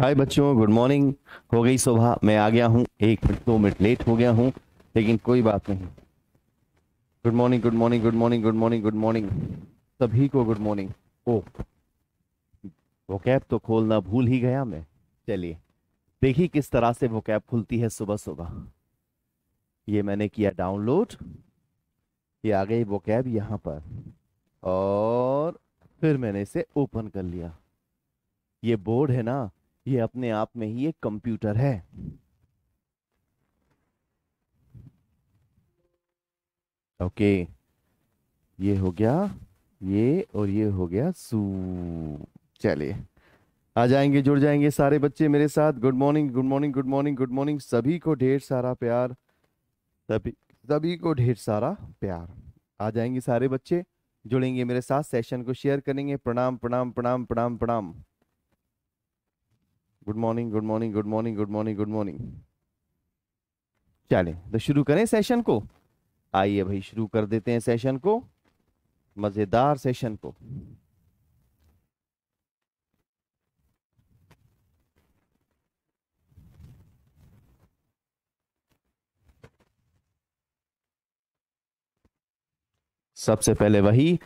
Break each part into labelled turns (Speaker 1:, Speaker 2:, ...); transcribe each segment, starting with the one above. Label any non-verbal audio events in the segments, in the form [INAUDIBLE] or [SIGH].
Speaker 1: हाय बच्चों good morning हो गई सुबह मैं आ गया हूँ एक मिनट दो मिनट लेट हो गया हूँ लेकिन कोई बात नहीं good morning good morning good morning good morning good morning सभी को गुड मॉर्निंग ओ वो कैब तो खोलना भूल ही गया मैं चलिए देखिए किस तरह से वो कैब खुलती है सुबह सुबह ये मैंने किया डाउनलोड ये आ गई वो कैब यहाँ पर और फिर मैंने इसे ओपन कर लिया ये बोर्ड है ना ये अपने आप में ही एक कंप्यूटर है ओके ये हो गया ये और ये हो गया सू चले आ जाएंगे जुड़ जाएंगे सारे बच्चे मेरे साथ good morning good morning good morning good morning सभी को ढेर सारा प्यार सभी सभी को ढेर सारा प्यार आ जाएंगे सारे बच्चे जुड़ेंगे मेरे साथ सेशन को शेयर करेंगे प्रणाम प्रणाम प्रणाम प्रणाम प्रणाम good morning good morning good morning good morning good morning चले तो शुरू करें सेशन को आइए भाई शुरू कर देते हैं सेशन को मजेदार सेशन को सबसे पहले वही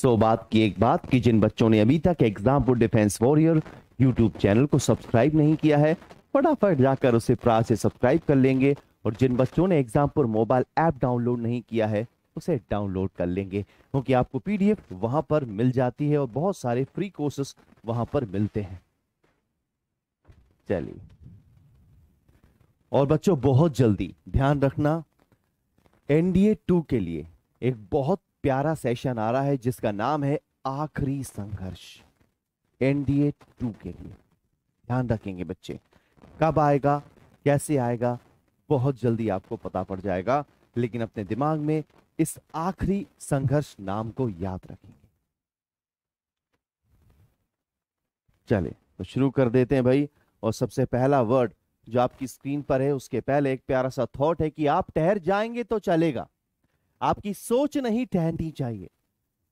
Speaker 1: सो बात की एक बात कि जिन बच्चों ने अभी तक exam defence warrior YouTube channel को सब्सक्राइब नहीं किया है फटाफट जाकर उसे प्रार से सब्सक्राइब कर लेंगे और जिन बच्चों ने एग्जाम पर मोबाइल ऐप डाउनलोड नहीं किया है उसे डाउनलोड कर लेंगे क्योंकि आपको पीडीएफ वहां पर मिल जाती है और बहुत सारे फ्री कोर्सेस वहां पर मिलते हैं चलिए और बच्चों बहुत जल्दी ध्यान रखना एनडीए टू के लिए एक बहुत प्यारा सेशन आ रहा है जिसका नाम है आखिरी संघर्ष एनडीए टू के लिए ध्यान रखेंगे बच्चे कब आएगा कैसे आएगा बहुत जल्दी आपको पता पड़ जाएगा लेकिन अपने दिमाग में इस आखिरी संघर्ष नाम को याद रखेंगे चले तो शुरू कर देते हैं भाई और सबसे पहला वर्ड जो आपकी स्क्रीन पर है उसके पहले एक प्यारा सा थॉट है कि आप ठहर जाएंगे तो चलेगा आपकी सोच नहीं ठहरनी चाहिए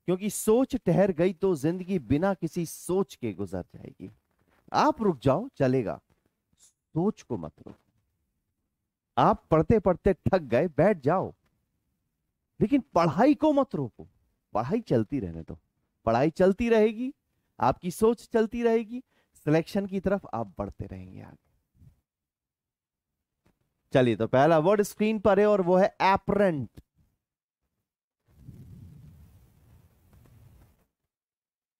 Speaker 1: क्योंकि सोच ठहर गई तो जिंदगी बिना किसी सोच के गुजर जाएगी आप रुक जाओ चलेगा सोच को मत रोको आप पढ़ते पढ़ते थक गए बैठ जाओ लेकिन पढ़ाई को मत रोको पढ़ाई चलती रहने दो पढ़ाई चलती रहेगी आपकी सोच चलती रहेगी सिलेक्शन की तरफ आप बढ़ते रहेंगे आगे चलिए तो पहला वर्ड स्क्रीन पर है और वो है एपरेंट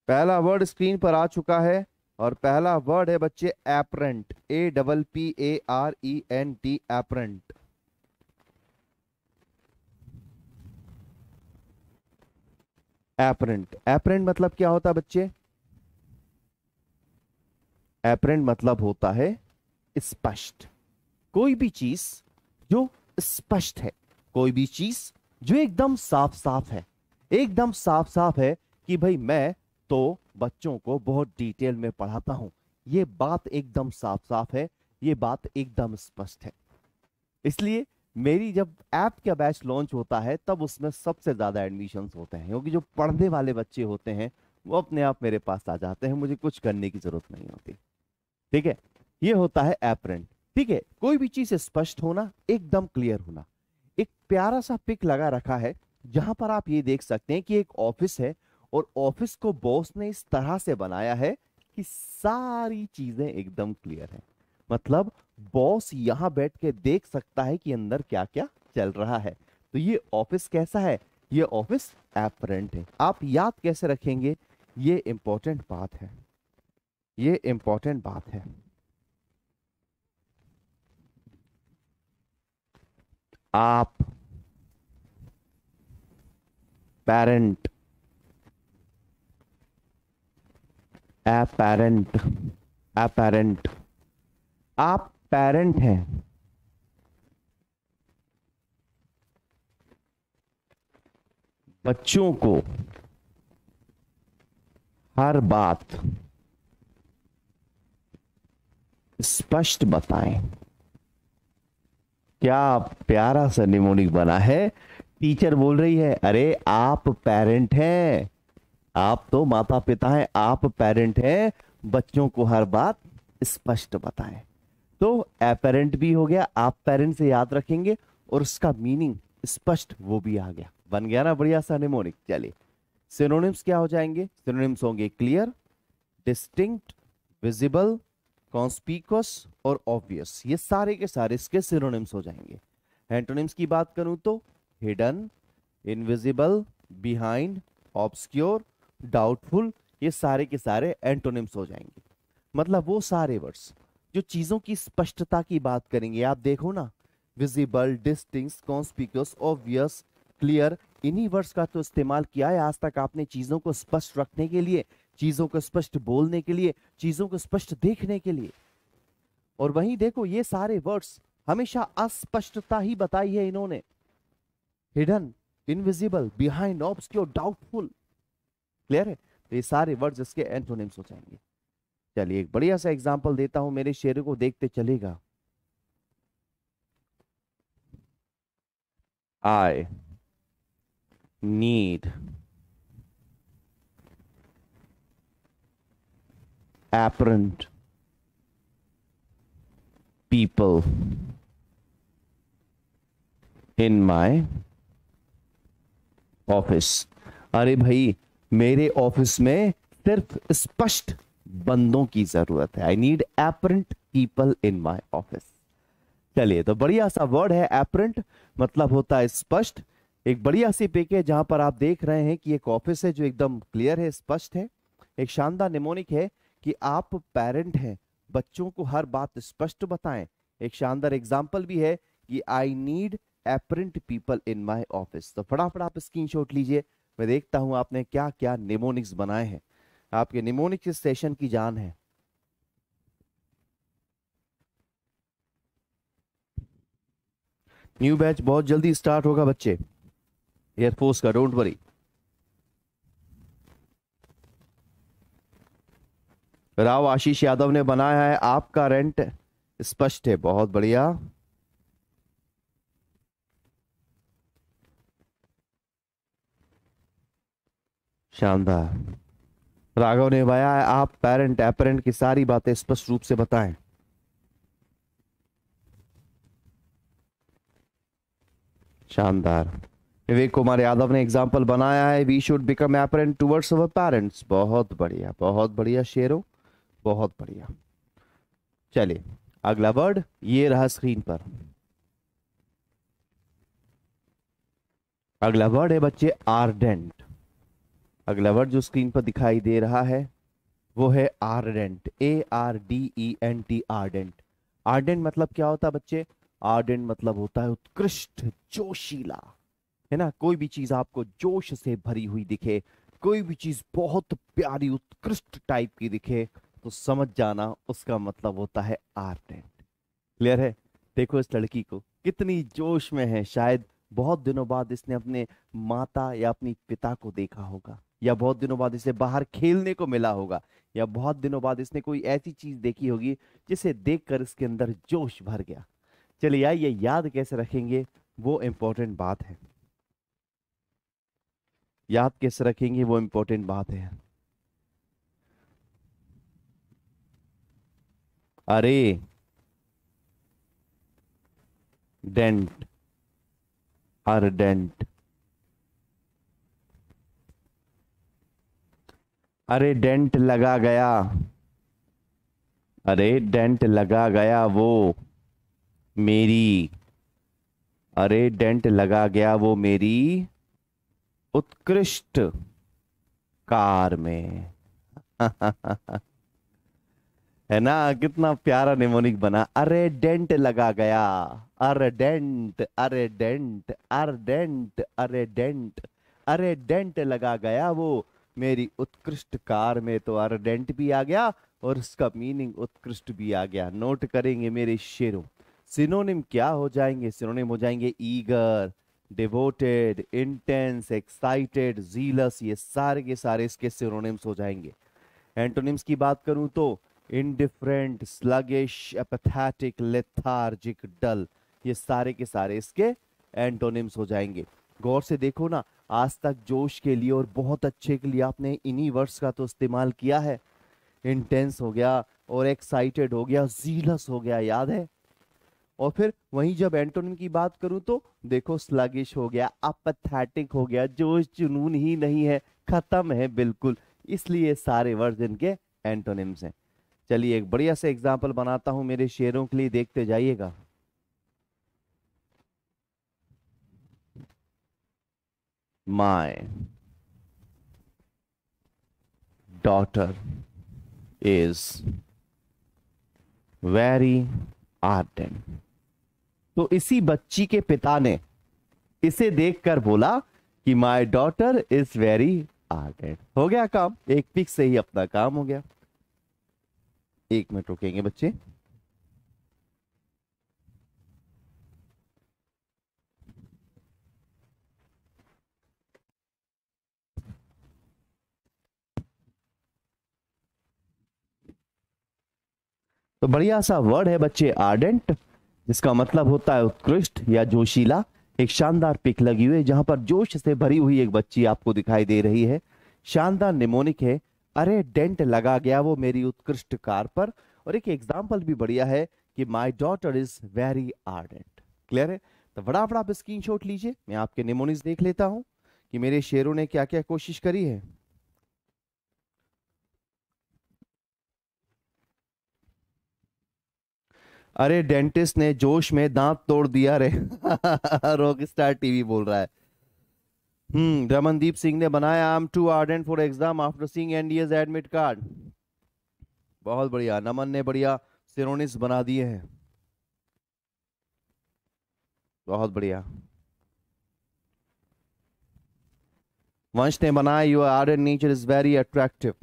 Speaker 1: पहला वर्ड स्क्रीन पर आ चुका है और पहला वर्ड है बच्चे apparent A double P A R E N T apparent apparent apparent मतलब क्या होता है बच्चे एपरेंट मतलब होता है स्पष्ट कोई भी चीज जो स्पष्ट है कोई भी चीज जो एकदम साफ साफ है एकदम साफ साफ है कि भाई मैं तो बच्चों को बहुत डिटेल में पढ़ाता हूं ये बात एकदम साफ साफ है ये बात एकदम स्पष्ट है इसलिए मेरी जब ऐप का बैच लॉन्च होता है तब उसमें सबसे ज़्यादा एडमिशन होते हैं क्योंकि जो पढ़ने वाले बच्चे होते हैं वो अपने आप मेरे पास आ जाते हैं मुझे कुछ करने की ज़रूरत नहीं होती ठीक है ये होता है एप्रेंट ठीक है कोई भी चीज़ स्पष्ट होना एकदम क्लियर होना एक प्यारा सा पिक लगा रखा है जहां पर आप ये देख सकते हैं कि एक ऑफिस है और ऑफिस को बॉस ने इस तरह से बनाया है कि सारी चीजें एकदम क्लियर है मतलब बॉस यहां बैठ के देख सकता है कि अंदर क्या क्या चल रहा है तो ये ऑफिस कैसा है ये ऑफिस एपरेंट है आप याद कैसे रखेंगे ये इंपॉर्टेंट बात है ये इंपॉर्टेंट बात है आप पेरेंट अपेरेंट apparent आप पेरेंट हैं बच्चों को हर बात स्पष्ट बताएं क्या प्यारा सा निमोनिक बना है टीचर बोल रही है अरे आप पेरेंट हैं आप तो माता पिता हैं आप पेरेंट हैं बच्चों को हर बात स्पष्ट बताएं तो पेरेंट भी हो गया आप पेरेंट से याद रखेंगे और उसका मीनिंग स्पष्ट वो भी आ गया बन गया ना बढ़िया सा निमोनिक चलिए सिनोनिम्स क्या हो जाएंगे सिनोनिम्स होंगे क्लियर डिस्टिंक्ट विजिबल कॉन्स्पीकस और ऑब्वियस ये सारे के सारे इसके सिनोनिम्स हो जाएंगे एंटोनिम्स की बात करूं तो hidden invisible behind obscure doubtful ये सारे के सारे एंटोनिम्स हो जाएंगे मतलब वो सारे वर्ड्स जो चीज़ों की स्पष्टता की बात करेंगे आप देखो ना visible distinct conspicuous obvious clear इन्हीं वर्ड्स का तो इस्तेमाल किया है आज तक आपने चीज़ों को स्पष्ट रखने के लिए चीज़ों को स्पष्ट बोलने के लिए चीज़ों को स्पष्ट देखने के लिए और वहीं देखो ये सारे वर्ड्स हमेशा अस्पष्टता ही बताई है इन्होंने hidden invisible behind obscure doubtful clear है तो ये सारे वर्ड्स इसके एंटोनिम्स हो जाएंगे चलिए एक बढ़िया सा एग्जाम्पल देता हूं मेरे शेर को देखते चलेगा I need apparent people in my office अरे भाई मेरे ऑफिस में सिर्फ स्पष्ट बंदों की जरूरत है I need apparent people in my office चलिए तो बढ़िया सा वर्ड है एपरेंट मतलब होता है स्पष्ट एक बढ़िया सी पेक है जहां पर आप देख रहे हैं कि एक ऑफिस है जो एकदम क्लियर है स्पष्ट है एक शानदार निमोनिक है कि आप पेरेंट हैं बच्चों को हर बात स्पष्ट बताएं एक शानदार एग्जाम्पल भी है कि I need apparent people in my office तो फटाफट आप स्क्रीन लीजिए मैं देखता हूं आपने क्या क्या निमोनिक्स बनाए हैं आपके निमोनिक्स इस सेशन की जान है न्यू बैच बहुत जल्दी स्टार्ट होगा बच्चे एयरफोर्स का डोंट वरी राव आशीष यादव ने बनाया है आपका रेंट स्पष्ट है बहुत बढ़िया शानदार राघव ने भाया है आप पेरेंट एपेरेंट की सारी बातें स्पष्ट रूप से बताएं शानदार विवेक कुमार यादव ने एग्जाम्पल बनाया है we should become apparent towards our parents बहुत बढ़िया बहुत बढ़िया शेरों बहुत बढ़िया चलिए अगला वर्ड ये रहा स्क्रीन पर अगला वर्ड है बच्चे आर्डेंट अगला वर्ड जो स्क्रीन पर दिखाई दे रहा है वो है ardent A R D E N T ardent ardent मतलब क्या होता है बच्चे आर्डेंट मतलब होता है उत्कृष्ट जोशीला है ना कोई भी चीज आपको जोश से भरी हुई दिखे कोई भी चीज बहुत प्यारी उत्कृष्ट टाइप की दिखे तो समझ जाना उसका मतलब होता है आर्डेंट क्लियर है देखो इस लड़की को कितनी जोश में है शायद बहुत दिनों बाद इसने अपने माता या अपनी पिता को देखा होगा या बहुत दिनों बाद इसे बाहर खेलने को मिला होगा या बहुत दिनों बाद इसने कोई ऐसी चीज देखी होगी जिसे देखकर इसके अंदर जोश भर गया चलिए आइए याद कैसे रखेंगे वो इम्पोर्टेंट बात है याद कैसे रखेंगे वो इम्पोर्टेंट बात है अरे डेंट डेंट अरे डेंट लगा गया अरे डेंट लगा गया वो मेरी अरे डेंट लगा गया वो मेरी उत्कृष्ट कार में [LAUGHS] है ना कितना प्यारा निमोनिक बना अरे डेंट लगा गया अरे डेंट अरे डेंट अरे डेंट अरे डेंट अरे डेंट लगा गया वो मेरी उत्कृष्ट कार में तो अर्डेंट भी आ गया और उसका मीनिंग उत्कृष्ट भी आ गया नोट करेंगे मेरे शेरों सिनोनिम क्या हो जाएंगे सिनोनिम हो जाएंगे eager devoted intense excited zealous ये सारे के सारे इसके सिनोनिम्स हो जाएंगे एंटोनिम्स की बात करूं तो indifferent sluggish apathetic lethargic dull ये सारे के सारे इसके एंटोनिम्स हो जाएंगे गौर से देखो ना आज तक जोश के लिए और बहुत अच्छे के लिए आपने इन्हीं वर्ड्स का तो इस्तेमाल किया है इंटेंस हो गया और एक्साइटेड हो गया जीलस हो गया याद है और फिर वहीं जब एंटोनिम की बात करूं तो देखो स्लगिश हो गया अपथैटिक हो गया जोश जुनून ही नहीं है खत्म है बिल्कुल इसलिए सारे वर्ड इनके एंटोनिम्स हैं चलिए एक बढ़िया से एग्जाम्पल बनाता हूँ मेरे शेरों के लिए देखते जाइएगा my daughter is very ardent. तो इसी बच्ची के पिता ने इसे देखकर बोला कि my daughter is very ardent हो गया काम एक पिक से ही अपना काम हो गया एक मिनट रुकेंगे बच्चे तो बढ़िया सा वर्ड है बच्चे आर्डेंट जिसका मतलब होता है उत्कृष्ट या जोशीला एक शानदार पिक लगी हुई है जहां पर जोश से भरी हुई एक बच्ची आपको दिखाई दे रही है शानदार निमोनिक है अरे डेंट लगा गया वो मेरी उत्कृष्ट कार पर और एक एग्जाम्पल भी बढ़िया है कि my daughter is very ardent clear है तो बड़ा बड़ा आप स्क्रीन लीजिए मैं आपके निमोनिक देख लेता हूँ कि मेरे शेरों ने क्या क्या कोशिश करी है अरे डेंटिस्ट ने जोश में दांत तोड़ दिया रे रॉक स्टार टीवी बोल रहा है हम्म रमनदीप सिंह ने बनाया I am too ardent for exam after seeing NDS admit card बहुत बढ़िया नमन ने बढ़िया सिरोनिस बना दिए हैं बहुत बढ़िया वंश ने बनाया you ardent nature is very attractive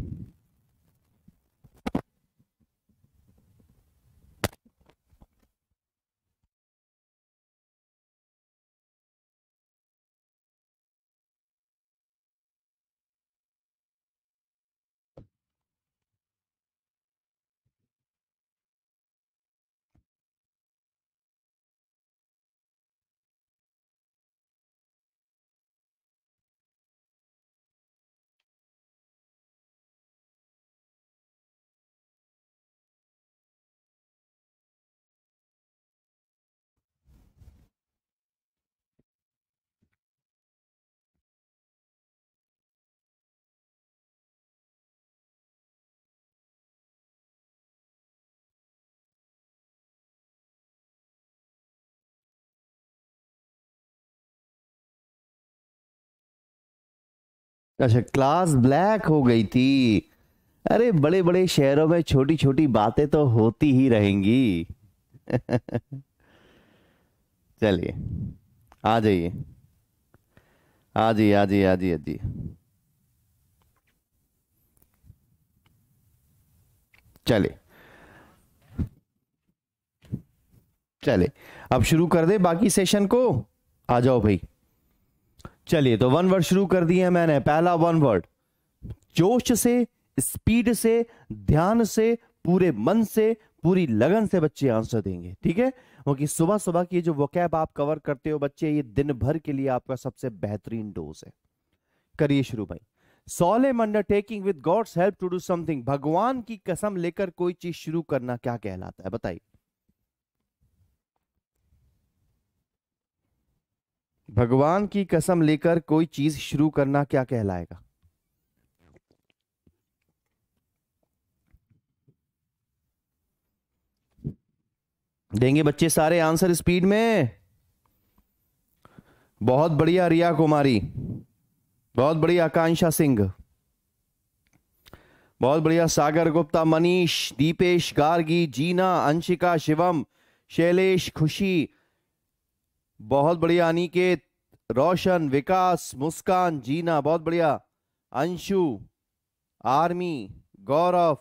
Speaker 1: अच्छा क्लास ब्लैक हो गई थी अरे बड़े बड़े शहरों में छोटी छोटी बातें तो होती ही रहेंगी [LAUGHS] चलिए आ जाइए आ जाइए आ जाइए आ जाइए आ जाइए चले चले अब शुरू कर दे बाकी सेशन को आ जाओ भाई चलिए तो वन वर्ड शुरू कर दिए मैंने पहला वन वर्ड जोश से स्पीड से ध्यान से पूरे मन से पूरी लगन से बच्चे आंसर देंगे ठीक है क्योंकि सुबह सुबह की जो वोकैब आप कवर करते हो बच्चे ये दिन भर के लिए आपका सबसे बेहतरीन डोज है करिए शुरू भाई solemn undertaking with God's help to do something भगवान की कसम लेकर कोई चीज शुरू करना क्या कहलाता है बताइए भगवान की कसम लेकर कोई चीज शुरू करना क्या कहलाएगा देंगे बच्चे सारे आंसर स्पीड में बहुत बढ़िया रिया कुमारी बहुत बढ़िया आकांक्षा सिंह बहुत बढ़िया सागर गुप्ता मनीष दीपेश गार्गी जीना अंशिका शिवम शैलेश खुशी बहुत बढ़िया अनिकेत रोशन विकास मुस्कान जीना बहुत बढ़िया अंशु आर्मी गौरव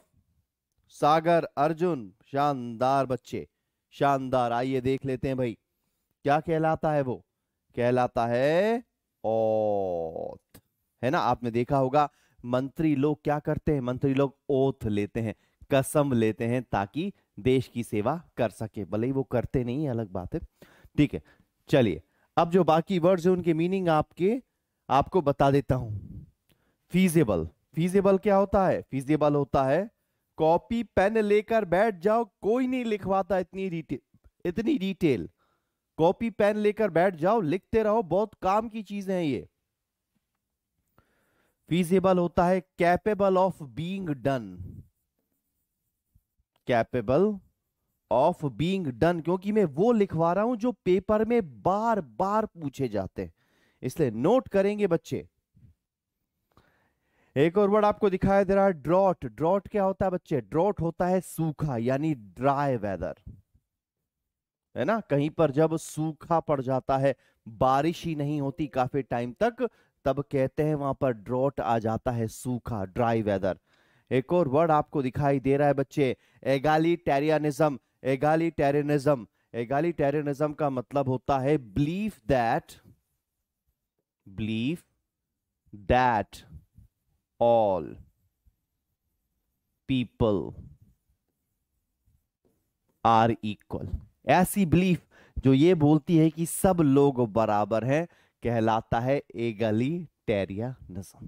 Speaker 1: सागर अर्जुन शानदार बच्चे शानदार आइए देख लेते हैं भाई क्या कहलाता है वो कहलाता है ओत है ना आपने देखा होगा मंत्री लोग क्या करते हैं मंत्री लोग ओथ लेते हैं कसम लेते हैं ताकि देश की सेवा कर सके भले ही वो करते नहीं अलग बात है ठीक है चलिए अब जो बाकी वर्ड्स है उनके मीनिंग आपके आपको बता देता हूं फीजेबल फीजेबल क्या होता है फीजेबल होता है कॉपी पेन लेकर बैठ जाओ कोई नहीं लिखवाता इतनी डिटेल इतनी डिटेल कॉपी पेन लेकर बैठ जाओ लिखते रहो बहुत काम की चीजें हैं ये फीजेबल होता है capable of being done capable of being done क्योंकि मैं वो लिखवा रहा हूं जो पेपर में बार बार पूछे जाते हैं इसलिए नोट करेंगे बच्चे एक और वर्ड आपको दिखाया दे रहा है ड्रॉट ड्रॉट क्या होता है बच्चे ड्रॉट होता है सूखा यानी ड्राई वेदर है ना कहीं पर जब सूखा पड़ जाता है बारिश ही नहीं होती काफी टाइम तक तब कहते हैं वहां पर ड्रॉट आ जाता है सूखा ड्राई वेदर एक और वर्ड आपको दिखाई दे रहा है बच्चे एगाली टेरियानिज्म एगालीटेरियनिज्म एगालीटेरियनिज्म का मतलब होता है belief that belief that all people are equal ऐसी बिलीफ जो ये बोलती है कि सब लोग बराबर हैं कहलाता है एगलीटेरियनिज्म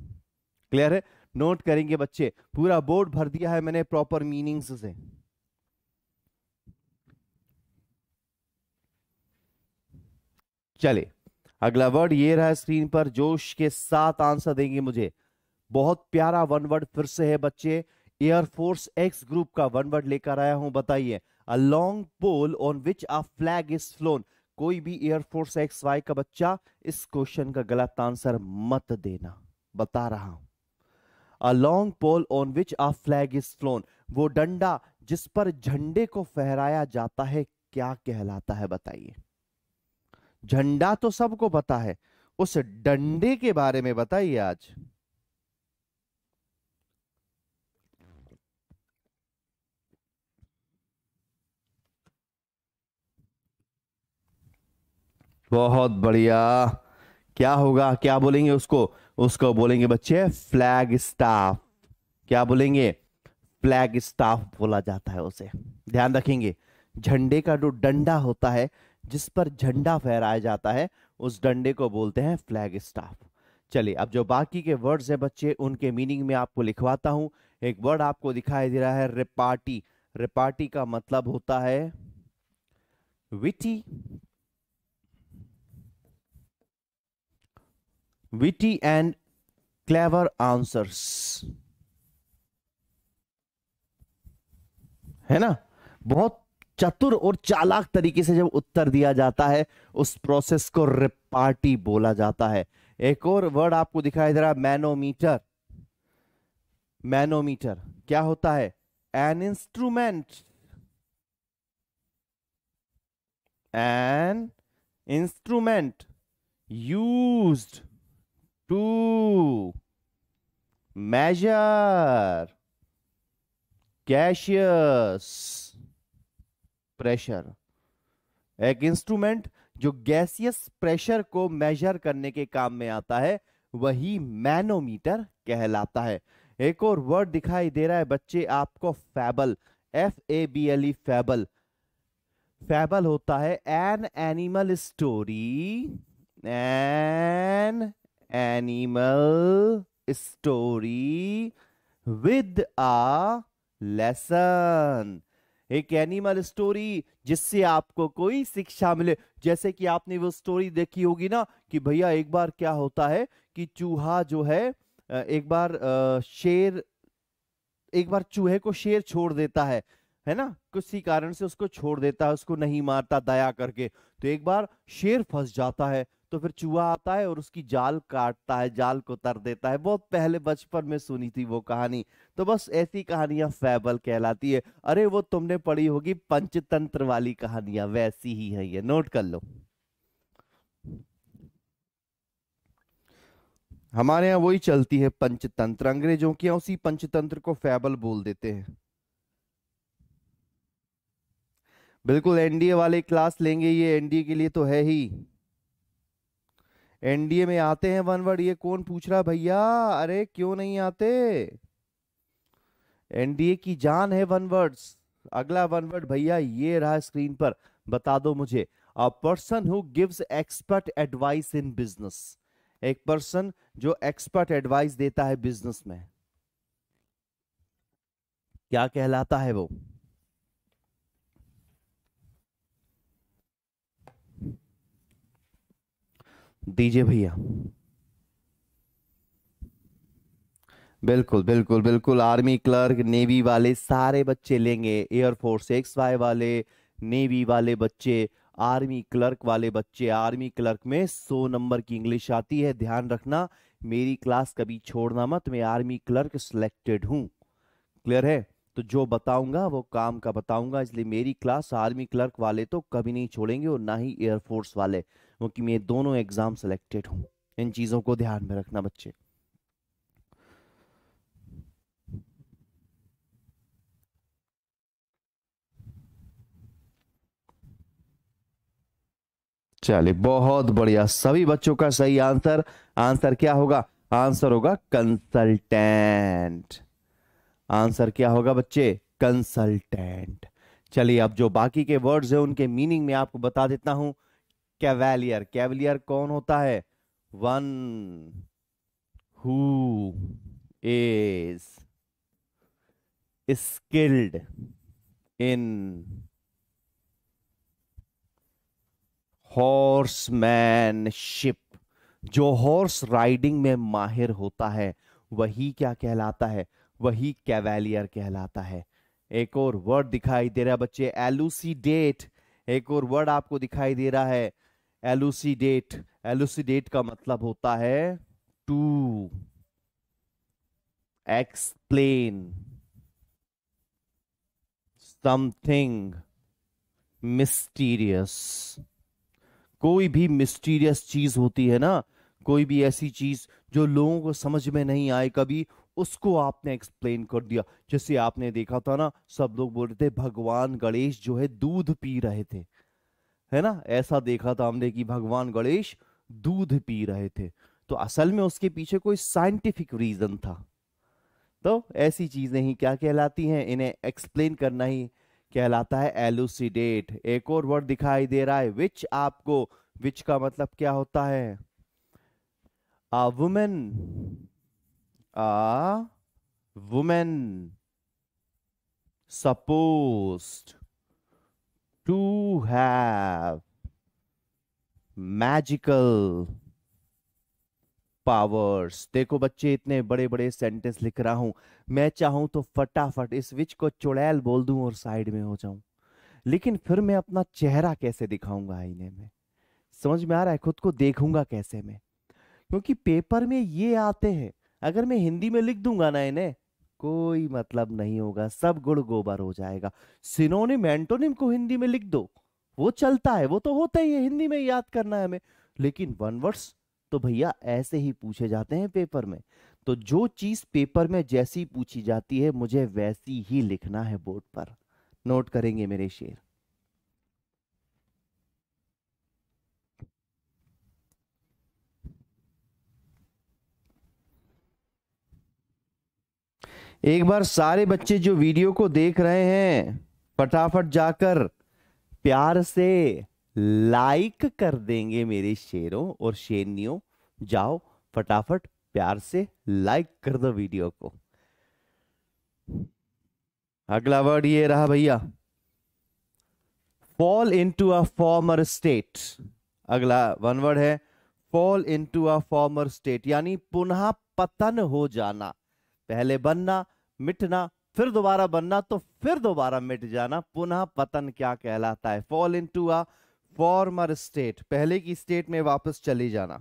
Speaker 1: क्लियर है नोट करेंगे बच्चे पूरा बोर्ड भर दिया है मैंने प्रॉपर मीनिंग्स से चले अगला वर्ड ये रहा स्क्रीन पर जोश के साथ आंसर देंगे मुझे बहुत प्यारा वन वर्ड फिर से है बच्चे एयरफोर्स एक्स ग्रुप का वन वर्ड लेकर आया हूं बताइए a long pole on which a flag is flown कोई भी एयरफोर्स एक्स वाई का बच्चा इस क्वेश्चन का गलत आंसर मत देना बता रहा हूं a long pole on which a flag is flown वो डंडा जिस पर झंडे को फहराया जाता है क्या कहलाता है बताइए झंडा तो सबको पता है उस डंडे के बारे में बताइए आज बहुत बढ़िया क्या होगा क्या बोलेंगे उसको उसको बोलेंगे बच्चे फ्लैग स्टाफ क्या बोलेंगे फ्लैग स्टाफ बोला जाता है उसे ध्यान रखेंगे झंडे का जो डंडा होता है जिस पर झंडा फहराया जाता है उस डंडे को बोलते हैं फ्लैग स्टाफ चलिए अब जो बाकी के वर्ड्स हैं बच्चे उनके मीनिंग में आपको लिखवाता हूं एक वर्ड आपको दिखाई दे रहा है रिपार्टी रिपार्टी का मतलब होता है witty witty and clever answers है ना बहुत चतुर और चालाक तरीके से जब उत्तर दिया जाता है उस प्रोसेस को रिपार्टी बोला जाता है एक और वर्ड आपको दिखाई दे रहा है मैनोमीटर मैनोमीटर क्या होता है an instrument an instrument used to measure gaseous pressure एक इंस्ट्रूमेंट जो गैसियस प्रेशर को मेजर करने के काम में आता है वही मैनोमीटर कहलाता है एक और वर्ड दिखाई दे रहा है बच्चे आपको fable F A B L E fable fable होता है an animal story an animal story with a lesson एक एनिमल स्टोरी जिससे आपको कोई शिक्षा मिले जैसे कि आपने वो स्टोरी देखी होगी ना कि भैया एक बार क्या होता है कि चूहा जो है एक बार शेर एक बार चूहे को शेर छोड़ देता है है ना किसी कारण से उसको छोड़ देता है उसको नहीं मारता दया करके तो एक बार शेर फंस जाता है तो फिर चूहा आता है और उसकी जाल काटता है जाल को तर देता है बहुत पहले बचपन में सुनी थी वो कहानी तो बस ऐसी कहानियां फैबल कहलाती है अरे वो तुमने पढ़ी होगी पंचतंत्र वाली कहानियां वैसी ही है ये नोट कर लो हमारे यहाँ वही चलती है पंचतंत्र अंग्रेजों की उसी पंचतंत्र को फैबल बोल देते हैं बिल्कुल एनडीए वाले क्लास लेंगे ये एनडीए के लिए तो है ही एनडीए में आते हैं वन वर्ड ये कौन पूछ रहा भैया अरे क्यों नहीं आते एनडीए की जान है वन वर्ड्स अगला वन वर्ड भैया ये रहा स्क्रीन पर बता दो मुझे a person who gives expert advice in business एक पर्सन जो एक्सपर्ट एडवाइस देता है बिजनेस में क्या कहलाता है वो दीजिए भैया बिल्कुल बिल्कुल बिल्कुल आर्मी क्लर्क नेवी वाले सारे बच्चे लेंगे एयरफोर्स एक्स वाई वाले नेवी वाले बच्चे आर्मी क्लर्क वाले बच्चे आर्मी क्लर्क में सो नंबर की इंग्लिश आती है ध्यान रखना मेरी क्लास कभी छोड़ना मत मैं आर्मी क्लर्क सिलेक्टेड हूँ क्लियर है तो जो बताऊंगा वो काम का बताऊंगा इसलिए मेरी क्लास आर्मी क्लर्क वाले तो कभी नहीं छोड़ेंगे और ना ही एयरफोर्स वाले क्योंकि मैं दोनों एग्ज़ाम सेलेक्टेड हूं इन चीज़ों को ध्यान में रखना बच्चे चलिए बहुत बढ़िया सभी बच्चों का सही आंसर आंसर क्या होगा आंसर होगा कंसल्टेंट आंसर क्या होगा बच्चे कंसल्टेंट चलिए अब जो बाकी के वर्ड्स हैं उनके मीनिंग में आपको बता देता हूं कैवेलियर कैवेलियर कौन होता है one who is skilled in horsemanship जो हॉर्स राइडिंग में माहिर होता है वही क्या कहलाता है वही कैवेलियर कहलाता है एक और वर्ड दिखाई दे रहा है बच्चे एलुसीडेट एक और वर्ड आपको दिखाई दे रहा है एलुसीडेट एलुसीडेट का मतलब होता है टू एक्सप्लेन समथिंग मिस्टीरियस कोई भी मिस्टीरियस चीज होती है ना कोई भी ऐसी चीज जो लोगों को समझ में नहीं आए कभी उसको आपने एक्सप्लेन कर दिया जैसे आपने देखा था ना सब लोग बोल रहे थे भगवान गणेश जो है दूध पी रहे थे है ना ऐसा देखा था हमने कि भगवान गणेश दूध पी रहे थे तो असल में उसके पीछे कोई साइंटिफिक रीजन था तो ऐसी चीजें ही क्या कहलाती हैं इन्हें एक्सप्लेन करना ही कहलाता है एलुसिडेट एक और वर्ड दिखाई दे रहा है विच आपको विच का मतलब क्या होता है a woman a woman supposed to have magical powers देखो बच्चे इतने बड़े बड़े सेंटेंस लिख रहा हूं मैं चाहूं तो फटाफट इस विच को चुड़ैल बोल दूं और साइड में हो जाऊं लेकिन फिर मैं अपना चेहरा कैसे दिखाऊंगा आईने में समझ में आ रहा है खुद को देखूंगा कैसे मैं क्योंकि पेपर में ये आते हैं अगर मैं हिंदी में लिख दूंगा ना इन्हें कोई मतलब नहीं होगा सब गुड़ गोबर हो जाएगा सिनोनिम एंटोनिम को हिंदी में लिख दो वो चलता है वो तो होता ही है हिंदी में याद करना है हमें लेकिन वन वर्ड्स तो भैया ऐसे ही पूछे जाते हैं पेपर में तो जो चीज पेपर में जैसी पूछी जाती है मुझे वैसी ही लिखना है बोर्ड पर नोट करेंगे मेरे शेर एक बार सारे बच्चे जो वीडियो को देख रहे हैं फटाफट जाकर प्यार से लाइक कर देंगे मेरे शेरों और शेरनियों जाओ फटाफट प्यार से लाइक कर दो वीडियो को अगला वर्ड ये रहा भैया fall to a former state अगला वन वर्ड है fall to a former state यानी पुनः पतन हो जाना पहले बनना मिटना फिर दोबारा बनना तो फिर दोबारा मिट जाना पुनः पतन क्या कहलाता है fall into a former state पहले की स्टेट में वापस चली जाना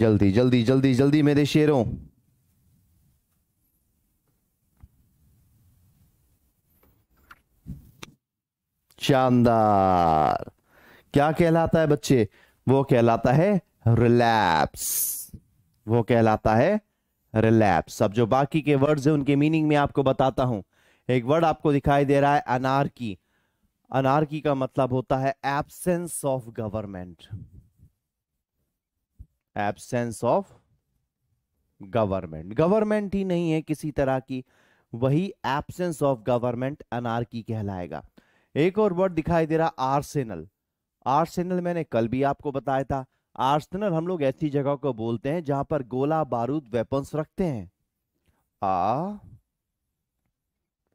Speaker 1: जल्दी जल्दी जल्दी जल्दी मेरे शेरों शानदार क्या कहलाता है बच्चे वो कहलाता है रिलैप्स वो कहलाता है रिलैप्स अब जो बाकी के वर्ड्स हैं उनके मीनिंग में आपको बताता हूं एक वर्ड आपको दिखाई दे रहा है अनारकी अनारकी का मतलब होता है absence of government absence of government government ही नहीं है किसी तरह की वही एबसेंस ऑफ गवर्नमेंट अनारकी कहलाएगा एक और वर्ड दिखाई दे रहा आर्सेनल आर्सेनल मैंने कल भी आपको बताया था आर्सेनल हम लोग ऐसी जगह को बोलते हैं जहां पर गोला बारूद वेपन्स रखते हैं a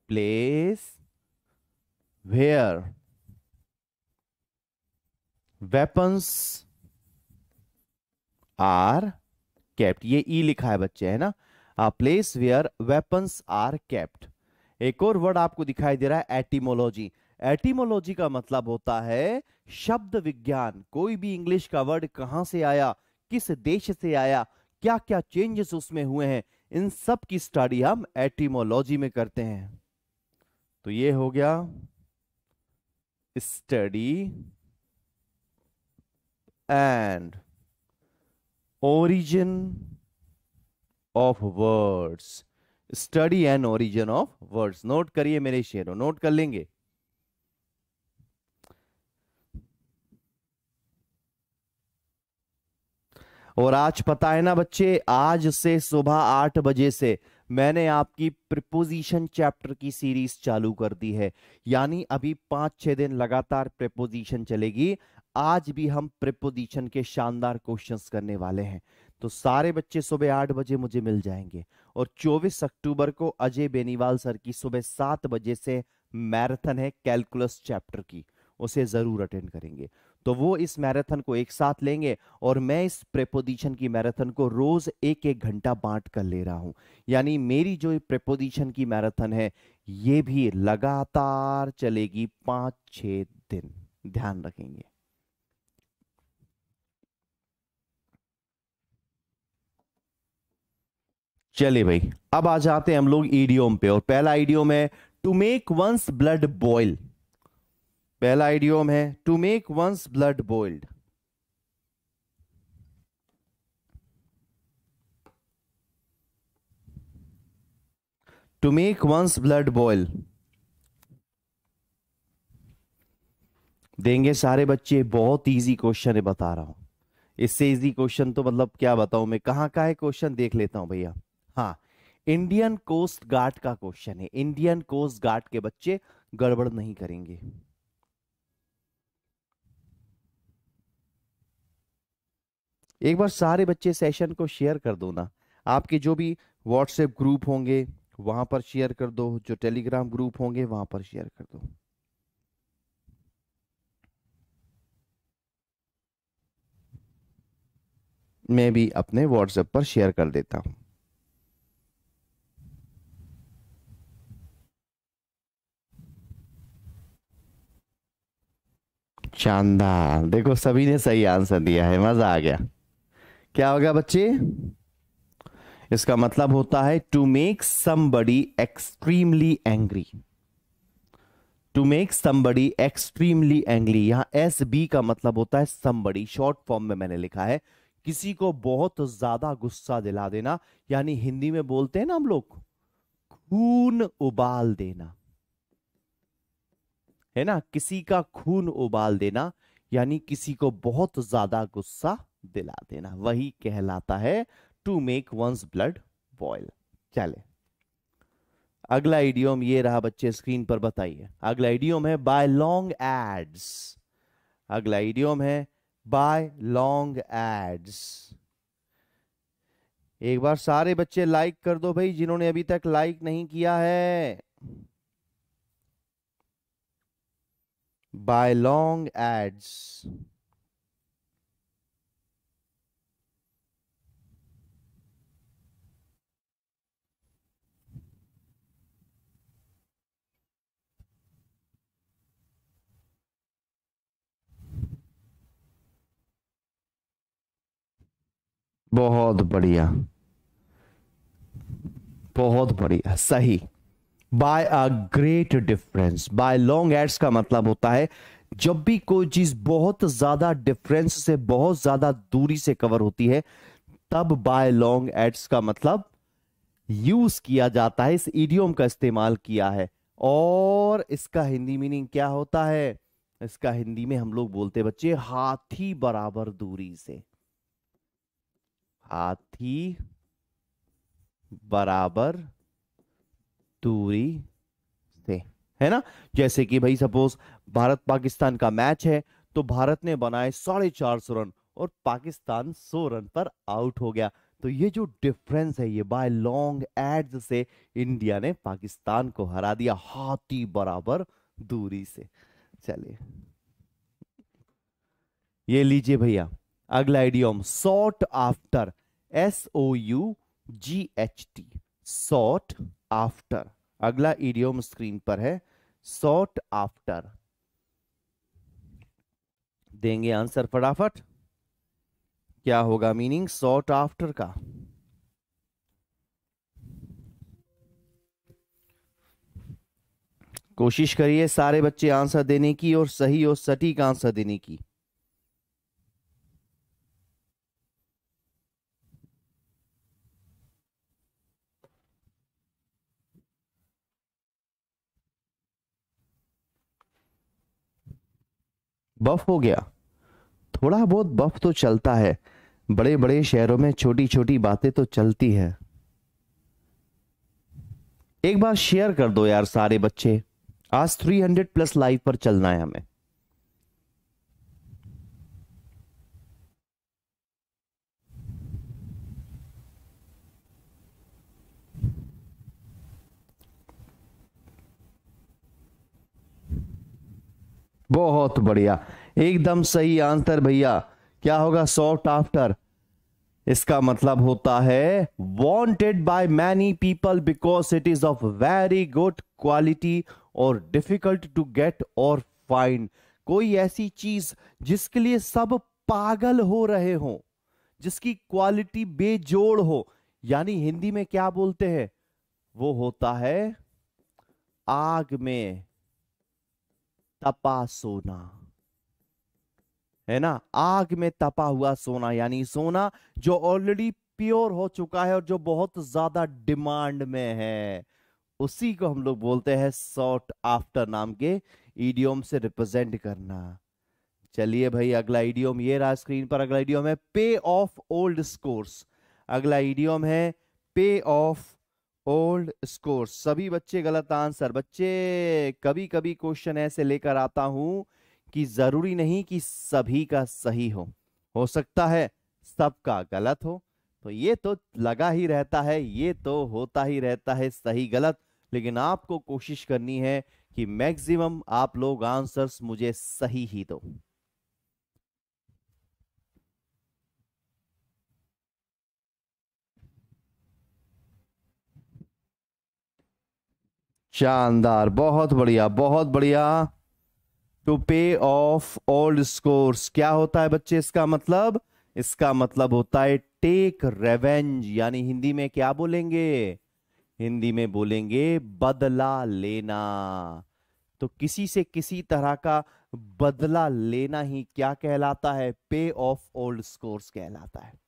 Speaker 1: place where weapons are kept ये ई e लिखा है बच्चे है ना a place where weapons are kept एक और वर्ड आपको दिखाई दे रहा है एटीमोलॉजी एटीमोलॉजी का मतलब होता है शब्द विज्ञान कोई भी इंग्लिश का वर्ड कहां से आया किस देश से आया क्या क्या चेंजेस उसमें हुए हैं इन सब की स्टडी हम एटीमोलॉजी में करते हैं तो ये हो गया study and origin of words study and origin of words note करिए मेरे शेरों नोट कर लेंगे और आज पता है ना बच्चे आज से सुबह आठ बजे से मैंने आपकी प्रिपोजिशन चैप्टर की सीरीज चालू कर दी है यानी अभी पांच छह दिन लगातार प्रिपोजिशन चलेगी आज भी हम प्रिपोजिशन के शानदार क्वेश्चंस करने वाले हैं तो सारे बच्चे सुबह आठ बजे मुझे मिल जाएंगे और 24 अक्टूबर को अजय बेनीवाल सर की सुबह सात बजे से मैराथन है कैलकुलस चैप्टर की उसे ज़रूर अटेंड करेंगे तो वो इस मैराथन को एक साथ लेंगे और मैं इस प्रेपोजिशन की मैराथन को रोज एक एक घंटा बांट कर ले रहा हूं यानी मेरी जो प्रेपोजिशन की मैराथन है ये भी लगातार चलेगी पांच छ दिन ध्यान रखेंगे चले भाई अब आ जाते हैं हम लोग ईडियोम पे और पहला ईडियोम है to make one's blood boil पहला आइडियोम है to make one's blood boiled to make one's blood boil देंगे सारे बच्चे बहुत इजी क्वेश्चन है बता रहा हूं इससे इजी क्वेश्चन तो मतलब क्या बताऊं मैं कहां का है क्वेश्चन देख लेता हूं भैया हाँ इंडियन कोस्ट गार्ड का क्वेश्चन है इंडियन कोस्ट गार्ड के बच्चे गड़बड़ नहीं करेंगे एक बार सारे बच्चे सेशन को शेयर कर दो ना आपके जो भी व्हाट्सएप ग्रुप होंगे वहां पर शेयर कर दो जो टेलीग्राम ग्रुप होंगे वहां पर शेयर कर दो मैं भी अपने व्हाट्सएप पर शेयर कर देता हूं शानदार देखो सभी ने सही आंसर दिया है मजा आ गया क्या हो गया बच्चे इसका मतलब होता है to make somebody extremely angry to make somebody extremely angry यहां एस बी का मतलब होता है समबडी शॉर्ट फॉर्म में मैंने लिखा है किसी को बहुत ज्यादा गुस्सा दिला देना यानी हिंदी में बोलते हैं ना हम लोग खून उबाल देना है ना किसी का खून उबाल देना यानी किसी को बहुत ज्यादा गुस्सा दिला देना वही कहलाता है to make one's blood boil चले अगला आइडियोम ये रहा बच्चे स्क्रीन पर बताइए अगला आइडियोम है बाय लॉन्ग एड्स अगला आइडियोम है बाय लॉन्ग एड्स एक बार सारे बच्चे लाइक कर दो भाई जिन्होंने अभी तक लाइक नहीं किया है बाय लॉन्ग एड्स बहुत बढ़िया बहुत बढ़िया सही by a great difference by long odds का मतलब होता है जब भी कोई चीज बहुत ज्यादा डिफरेंस से बहुत ज्यादा दूरी से कवर होती है तब बाय लॉन्ग एड्स का मतलब यूज किया जाता है इस इडियोम का इस्तेमाल किया है और इसका हिंदी मीनिंग क्या होता है इसका हिंदी में हम लोग बोलते बच्चे हाथी बराबर दूरी से आधी बराबर दूरी से है ना जैसे कि भाई सपोज भारत पाकिस्तान का मैच है तो भारत ने बनाए साढ़े चार सौ रन और पाकिस्तान सौ रन पर आउट हो गया तो ये जो डिफरेंस है ये बाय लॉन्ग एड्स से इंडिया ने पाकिस्तान को हरा दिया हाथी बराबर दूरी से चलिए ये लीजिए भैया अगला idiom sought after S O U G H T sought after अगला इडियोम स्क्रीन पर है सॉट आफ्टर देंगे आंसर फटाफट क्या होगा मीनिंग सॉट आफ्टर का कोशिश करिए सारे बच्चे आंसर देने की और सही और सटीक आंसर देने की बफ हो गया थोड़ा बहुत बफ तो चलता है बड़े बड़े शहरों में छोटी छोटी बातें तो चलती है एक बार शेयर कर दो यार सारे बच्चे आज 300 प्लस लाइव पर चलना है हमें बहुत बढ़िया एकदम सही आंसर भैया क्या होगा सॉफ्ट आफ्टर इसका मतलब होता है wanted by many people because it is of very good quality और डिफिकल्ट टू गेट और फाइंड कोई ऐसी चीज जिसके लिए सब पागल हो रहे हो जिसकी क्वालिटी बेजोड़ हो यानी हिंदी में क्या बोलते हैं वो होता है आग में तपा सोना है ना आग में तपा हुआ सोना यानी सोना जो ऑलरेडी प्योर हो चुका है और जो बहुत ज्यादा डिमांड में है उसी को हम लोग बोलते हैं शॉर्ट आफ्टर नाम के ईडियोम से रिप्रेजेंट करना चलिए भाई अगला ईडियोम ये रहा स्क्रीन पर अगला ईडियोम है पे ऑफ ओल्ड स्कोर्स अगला ईडियोम है पे ऑफ ओल्ड स्कोर सभी बच्चे गलत आंसर बच्चे कभी कभी क्वेश्चन ऐसे लेकर आता हूं कि जरूरी नहीं कि सभी का सही हो हो सकता है सबका गलत हो तो ये तो लगा ही रहता है ये तो होता ही रहता है सही गलत लेकिन आपको कोशिश करनी है कि मैक्सिमम आप लोग आंसर्स मुझे सही ही दो शानदार बहुत बढ़िया बहुत बढ़िया टू पे ऑफ ओल्ड स्कोर्स क्या होता है बच्चे इसका मतलब इसका मतलब होता है टेक रेवेंज यानी हिंदी में क्या बोलेंगे हिंदी में बोलेंगे बदला लेना तो किसी से किसी तरह का बदला लेना ही क्या कहलाता है पे ऑफ ओल्ड स्कोर्स कहलाता है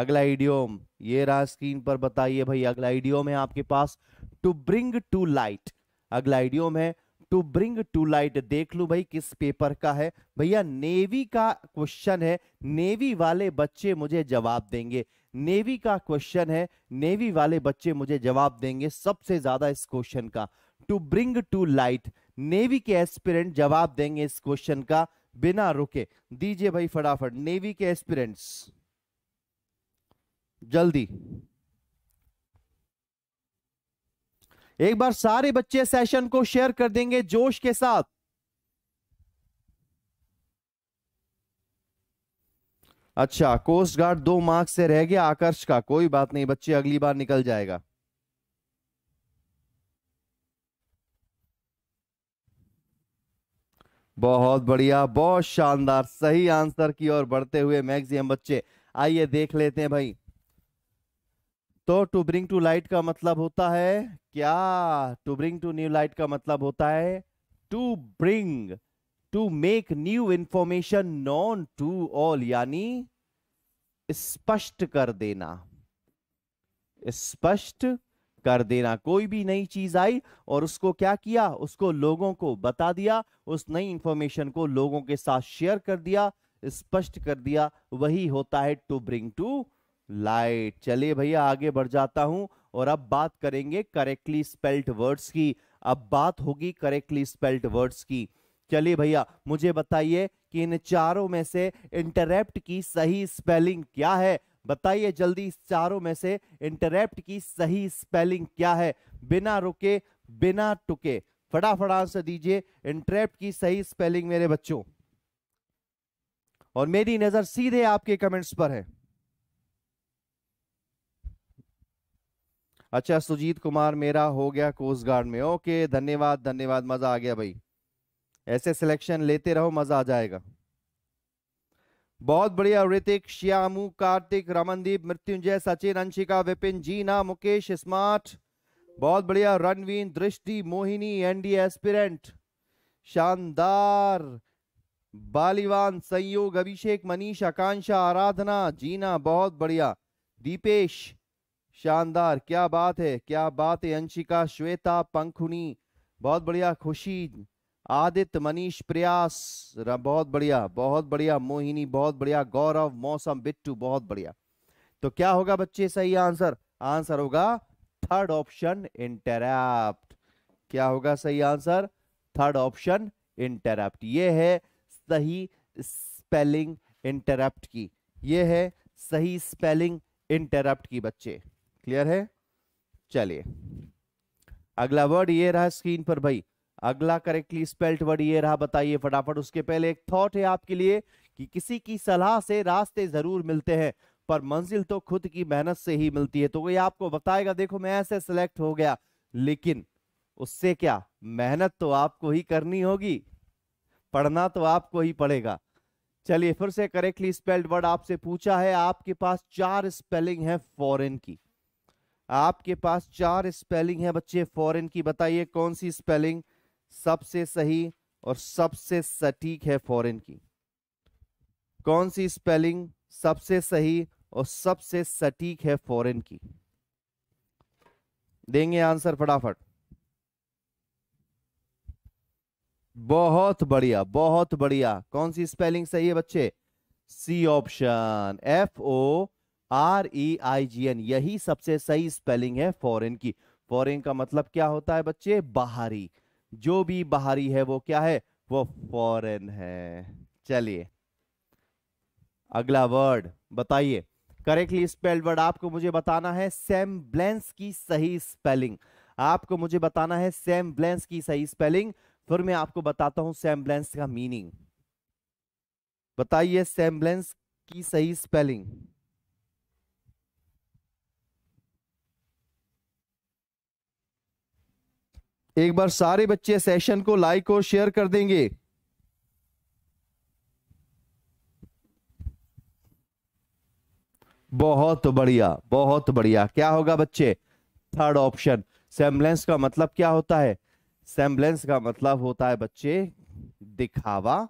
Speaker 1: अगला इडियोम ये रहा स्क्रीन पर बताइए भाई अगला इडियोम है आपके पास टू ब्रिंग टू लाइट अगला इडियोम है टू ब्रिंग टू लाइट देख लू भाई किस पेपर का है भैया नेवी का क्वेश्चन है नेवी वाले बच्चे मुझे जवाब देंगे नेवी का क्वेश्चन है नेवी वाले बच्चे मुझे जवाब देंगे सबसे ज्यादा इस क्वेश्चन का to bring to light navy के एस्पिरेंट जवाब देंगे इस क्वेश्चन का बिना रुके दीजिए भाई फटाफट नेवी के एस्पिरेंट्स जल्दी एक बार सारे बच्चे सेशन को शेयर कर देंगे जोश के साथ अच्छा कोस्ट गार्ड दो मार्क्स से रह गया आकर्ष का कोई बात नहीं बच्चे अगली बार निकल जाएगा बहुत बढ़िया बहुत शानदार सही आंसर की ओर बढ़ते हुए मैक्सिमम बच्चे आइए देख लेते हैं भाई तो टू ब्रिंग टू लाइट का मतलब होता है क्या to bring to new light का मतलब होता है to bring to make new information known to all यानी स्पष्ट कर देना स्पष्ट कर देना कोई भी नई चीज आई और उसको क्या किया उसको लोगों को बता दिया उस नई इंफॉर्मेशन को लोगों के साथ शेयर कर दिया स्पष्ट कर दिया वही होता है टू ब्रिंग टू लाइट चलिए भैया आगे बढ़ जाता हूं और अब बात करेंगे करेक्टली स्पेल्ड वर्ड्स की अब बात होगी करेक्टली स्पेल्ड वर्ड्स की चलिए भैया मुझे बताइए कि इन चारों में से इंटरप्ट की सही स्पेलिंग क्या है बताइए जल्दी इस चारों में से इंटरप्ट की सही स्पेलिंग क्या है बिना रुके बिना टुके फटाफट आंसर दीजिए इंटरप्ट की सही स्पेलिंग मेरे बच्चों और मेरी नजर सीधे आपके कमेंट्स पर है अच्छा सुजीत कुमार मेरा हो गया कोस्ट गार्ड में ओके धन्यवाद धन्यवाद मजा आ गया भाई ऐसे सिलेक्शन लेते रहो मजा आ जाएगा बहुत बढ़िया ऋतिक श्यामू कार्तिक रमनदीप मृत्युंजय सचिन अंशिका विपिन जीना मुकेश स्मार्ट बहुत बढ़िया रणवीन दृष्टि मोहिनी एनडी एस्पिरेंट शानदार बालिवान संयोग अभिषेक मनीष आकांक्षा आराधना जीना बहुत बढ़िया दीपेश शानदार क्या बात है क्या बात है अंशिका श्वेता पंखुनी बहुत बढ़िया खुशी आदित्य मनीष प्रयास बहुत बढ़िया बहुत बढ़िया मोहिनी बहुत बढ़िया गौरव मौसम बिट्टू बहुत बढ़िया तो क्या होगा बच्चे सही आंसर आंसर होगा थर्ड ऑप्शन इंटरप्ट क्या होगा सही आंसर थर्ड ऑप्शन इंटरप्ट ये है सही स्पेलिंग इंटरप्ट की ये है सही स्पेलिंग इंटरप्ट की बच्चे क्लियर है चलिए अगला वर्ड ये रहा स्क्रीन पर भाई अगला करेक्टली स्पेल्ट वर्ड ये रहा बताइए फटाफट उसके पहले एक थॉट है आपके लिए कि किसी की सलाह से रास्ते जरूर मिलते हैं पर मंजिल तो खुद की मेहनत से ही मिलती है तो वही आपको बताएगा देखो मैं ऐसे सिलेक्ट हो गया लेकिन उससे क्या मेहनत तो आपको ही करनी होगी पढ़ना तो आपको ही पड़ेगा चलिए फिर से करेक्टली स्पेल्ड वर्ड आपसे पूछा है आपके पास चार स्पेलिंग है फॉरेन की आपके पास चार स्पेलिंग है बच्चे फॉरेन की बताइए कौन सी स्पेलिंग सबसे सही और सबसे सटीक है फॉरेन की कौन सी स्पेलिंग सबसे सही और सबसे सटीक है फॉरेन की देंगे आंसर फटाफट बहुत बढ़िया बहुत बढ़िया कौन सी स्पेलिंग सही है बच्चे C option F O R E I G N यही सबसे सही स्पेलिंग है फॉरेन की फॉरेन का मतलब क्या होता है बच्चे बाहरी जो भी बाहरी है वो क्या है वो फॉरेन है चलिए अगला वर्ड बताइए करेक्टली स्पेल्ड वर्ड आपको मुझे बताना है सेम ब्लेंस की सही स्पेलिंग आपको मुझे बताना है सेम ब्लेंस की सही स्पेलिंग फिर मैं आपको बताता हूं ब्लेंस का मीनिंग बताइए सेम ब्लेंस की सही स्पेलिंग एक बार सारे बच्चे सेशन को लाइक और शेयर कर देंगे बहुत बढ़िया बहुत बढ़िया क्या होगा बच्चे थर्ड ऑप्शन सेम्बलेंस का मतलब क्या होता है सेम्बलेंस का मतलब होता है बच्चे दिखावा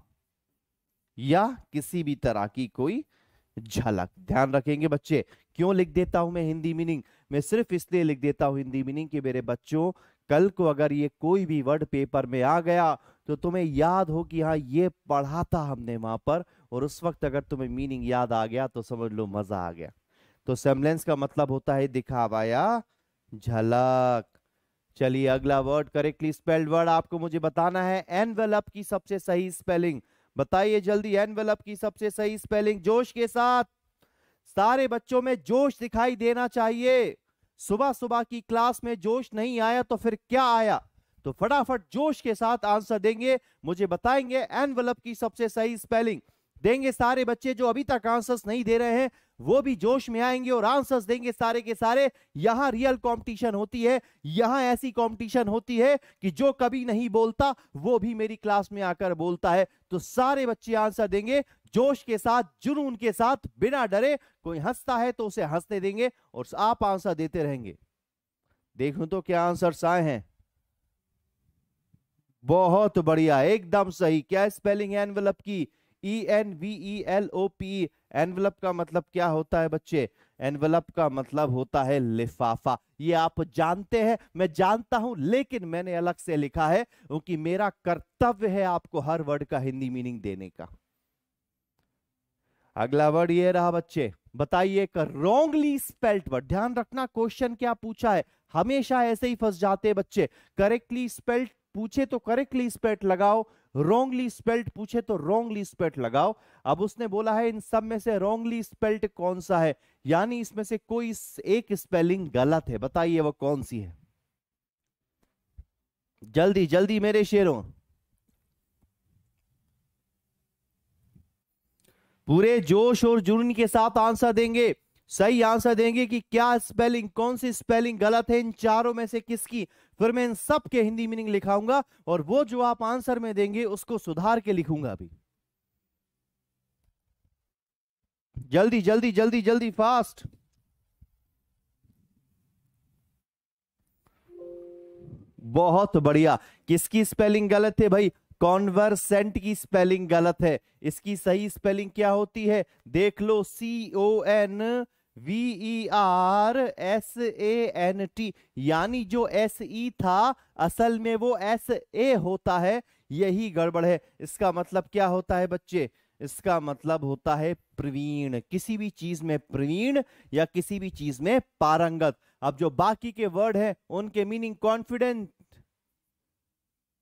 Speaker 1: या किसी भी तरह की कोई झलक ध्यान रखेंगे बच्चे क्यों लिख देता हूं मैं हिंदी मीनिंग मैं सिर्फ इसलिए लिख देता हूं हिंदी मीनिंग कि मेरे बच्चों कल को अगर ये कोई भी वर्ड पेपर में आ गया तो तुम्हें याद हो कि हाँ ये पढ़ा था हमने वहां पर और उस वक्त अगर तुम्हें मीनिंग याद आ गया तो समझ लो मजा आ गया तो सेम्बलेंस का मतलब होता है दिखावा या झलक चलिए अगला वर्ड करेक्टली स्पेल्ड वर्ड आपको मुझे बताना है एनवेलप की सबसे सही स्पेलिंग बताइए जल्दी एनवेलप की सबसे सही स्पेलिंग जोश के साथ सारे बच्चों में जोश दिखाई देना चाहिए सुबह सुबह की क्लास में जोश नहीं आया तो फिर क्या आया तो फटाफट जोश के साथ आंसर देंगे मुझे बताएंगे एनवलप की सबसे सही स्पेलिंग देंगे सारे बच्चे जो अभी तक आंसर्स नहीं दे रहे हैं वो भी जोश में आएंगे और आंसर्स देंगे सारे के सारे यहां रियल कंपटीशन होती है यहां ऐसी कंपटीशन होती है कि जो कभी नहीं बोलता वो भी मेरी क्लास में आकर बोलता है तो सारे बच्चे आंसर देंगे जोश के साथ जुनून के साथ बिना डरे कोई हंसता है तो उसे हंसने देंगे और आप आंसर देते रहेंगे देखो तो क्या आंसर आए हैं बहुत बढ़िया एकदम सही क्या स्पेलिंग है एनवेलप की E N V E L O P envelope का मतलब क्या होता है बच्चे एनवेलप का मतलब होता है लिफाफा ये आप जानते हैं मैं जानता हूं लेकिन मैंने अलग से लिखा है क्योंकि मेरा कर्तव्य है आपको हर वर्ड का हिंदी मीनिंग देने का अगला वर्ड ये रहा बच्चे बताइए रॉन्गली स्पेल्ट वर्ड ध्यान रखना क्वेश्चन क्या पूछा है हमेशा ऐसे ही फंस जाते हैं बच्चे करेक्टली स्पेल्ट पूछे तो करेक्टली स्पेल्ट लगाओ रॉन्गली स्पेल्ट पूछे तो रॉन्गली स्पेल्ट लगाओ अब उसने बोला है इन सब में से रॉन्गली स्पेल्ट कौन सा है यानी इसमें से कोई एक स्पेलिंग गलत है बताइए वो कौन सी है जल्दी जल्दी मेरे शेरों पूरे जोश और जुर्न के साथ आंसर देंगे सही आंसर देंगे कि क्या स्पेलिंग कौन सी स्पेलिंग गलत है इन चारों में से किसकी फिर मैं इन सब के हिंदी मीनिंग लिखाऊंगा और वो जो आप आंसर में देंगे उसको सुधार के लिखूंगा अभी जल्दी जल्दी जल्दी जल्दी फास्ट बहुत बढ़िया किसकी स्पेलिंग गलत है भाई कॉन्वर्सेंट की स्पेलिंग गलत है इसकी सही स्पेलिंग क्या होती है देख लो C O N V E R S A N T यानी जो एस ई e था असल में वो एस ए होता है यही गड़बड़ है इसका मतलब क्या होता है बच्चे इसका मतलब होता है प्रवीण किसी भी चीज में प्रवीण या किसी भी चीज में पारंगत अब जो बाकी के वर्ड हैं उनके मीनिंग कॉन्फिडेंट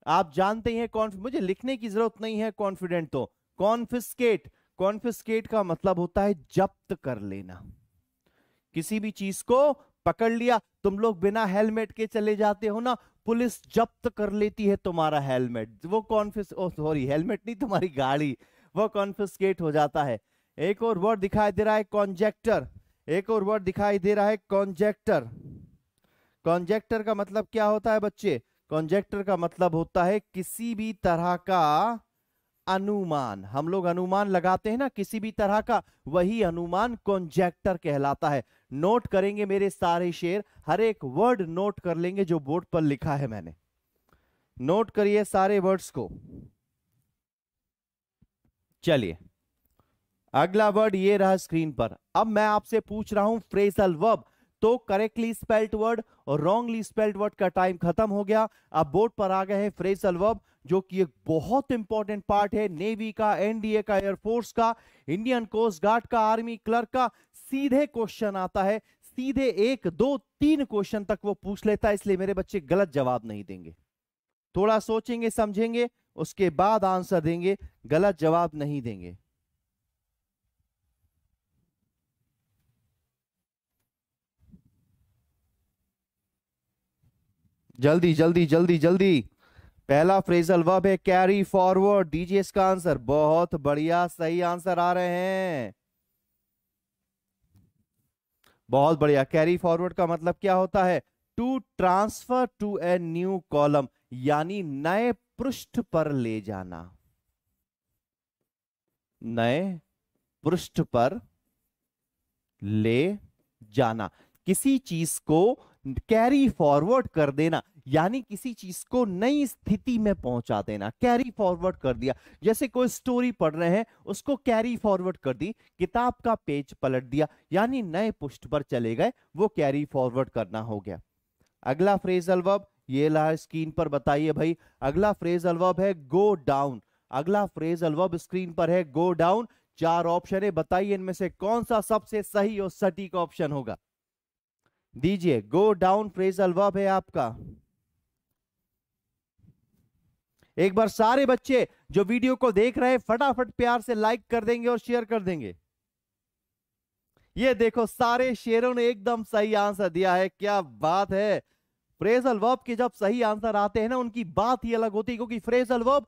Speaker 1: आप जानते हैं कॉन्फ मुझे लिखने की जरूरत नहीं है कॉन्फिडेंट तो कॉन्फिस्केट कॉन्फिस्केट का मतलब होता है जब्त कर लेना किसी भी चीज को पकड़ लिया तुम लोग बिना हेलमेट के चले जाते हो ना पुलिस जब्त कर लेती है तुम्हारा हेलमेट वो कॉन्फिस सॉरी हेलमेट नहीं तुम्हारी गाड़ी वो कॉन्फिस्केट हो जाता है एक और वर्ड दिखाई दे रहा है कॉन्जेक्टर एक और वर्ड दिखाई दे रहा है कॉन्जेक्टर कॉन्जेक्टर का मतलब क्या होता है बच्चे कॉन्जेक्टर का मतलब होता है किसी भी तरह का अनुमान हम लोग अनुमान लगाते हैं ना किसी भी तरह का वही अनुमान कॉन्जेक्टर कहलाता है नोट करेंगे मेरे सारे शेर हर एक वर्ड नोट कर लेंगे जो बोर्ड पर लिखा है मैंने नोट करिए सारे वर्ड्स को चलिए अगला वर्ड ये रहा स्क्रीन पर अब मैं आपसे पूछ रहा हूं फ्रेजल वर्ब तो करेक्टली स्पेल्ट वर्ड और रॉन्गली स्पेल्ट वर्ड का टाइम खत्म हो गया अब बोर्ड पर आ गए हैं फ्रेजल वर्ब जो कि एक बहुत इंपॉर्टेंट पार्ट है नेवी का एनडीए का एयरफोर्स का इंडियन कोस्ट गार्ड का आर्मी क्लर्क का सीधे क्वेश्चन आता है सीधे एक दो तीन क्वेश्चन तक वो पूछ लेता है इसलिए मेरे बच्चे गलत जवाब नहीं देंगे थोड़ा सोचेंगे समझेंगे उसके बाद आंसर देंगे गलत जवाब नहीं देंगे जल्दी जल्दी जल्दी जल्दी पहला फ्रेजल वर्ब है कैरी फॉरवर्ड दीजिए इसका आंसर बहुत बढ़िया सही आंसर आ रहे हैं बहुत बढ़िया कैरी फॉरवर्ड का मतलब क्या होता है to transfer to a new column यानी नए पृष्ठ पर ले जाना नए पृष्ठ पर ले जाना किसी चीज को कैरी फॉरवर्ड कर देना यानी किसी चीज को नई स्थिति में पहुंचा देना कैरी फॉरवर्ड कर दिया जैसे कोई स्टोरी पढ़ रहे हैं उसको कैरी फॉरवर्ड कर दी किताब का पेज पलट दिया यानी नए पुष्ट पर चले गए वो कैरी फॉरवर्ड करना हो गया अगला फ्रेज अलवब ये ला स्क्रीन पर बताइए भाई अगला फ्रेज अलवब है गो डाउन अगला फ्रेज अलवब स्क्रीन पर है गो डाउन चार ऑप्शन है बताइए इनमें से कौन सा सबसे सही और सटीक ऑप्शन होगा दीजिए गो डाउन फ्रेजल वर्ब है आपका एक बार सारे बच्चे जो वीडियो को देख रहे हैं फटाफट प्यार से लाइक कर देंगे और शेयर कर देंगे ये देखो सारे शेरों ने एकदम सही आंसर दिया है क्या बात है फ्रेजल वर्ब के जब सही आंसर आते हैं ना उनकी बात ही अलग होती है क्योंकि फ्रेजल वर्ब